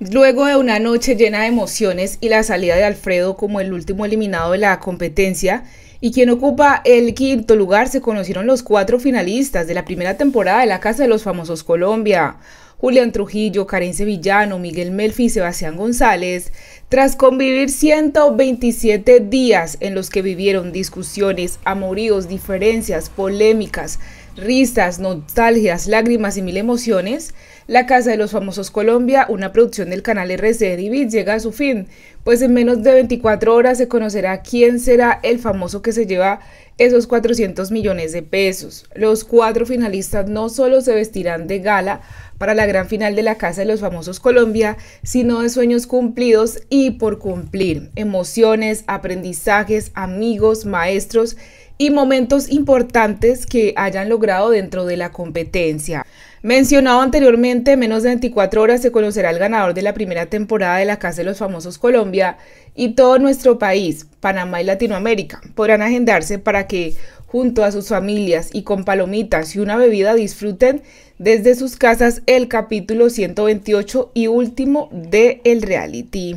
Luego de una noche llena de emociones y la salida de Alfredo como el último eliminado de la competencia y quien ocupa el quinto lugar, se conocieron los cuatro finalistas de la primera temporada de La Casa de los Famosos Colombia. Julián Trujillo, Karen Sevillano, Miguel Melfi y Sebastián González, tras convivir 127 días en los que vivieron discusiones, amoríos, diferencias, polémicas, risas, nostalgias, lágrimas y mil emociones, La Casa de los Famosos Colombia, una producción del canal de llega a su fin, pues en menos de 24 horas se conocerá quién será el famoso que se lleva esos 400 millones de pesos. Los cuatro finalistas no solo se vestirán de gala, para la gran final de la Casa de los Famosos Colombia, sino de sueños cumplidos y por cumplir, emociones, aprendizajes, amigos, maestros y momentos importantes que hayan logrado dentro de la competencia. Mencionado anteriormente, menos de 24 horas se conocerá el ganador de la primera temporada de la Casa de los Famosos Colombia y todo nuestro país, Panamá y Latinoamérica, podrán agendarse para que junto a sus familias y con palomitas y una bebida disfruten desde sus casas el capítulo 128 y último de el reality.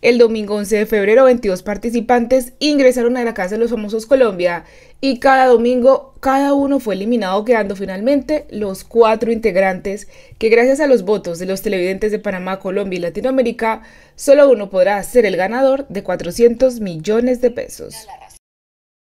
El domingo 11 de febrero 22 participantes ingresaron a la casa de los famosos Colombia y cada domingo cada uno fue eliminado quedando finalmente los cuatro integrantes que gracias a los votos de los televidentes de Panamá, Colombia y Latinoamérica solo uno podrá ser el ganador de 400 millones de pesos.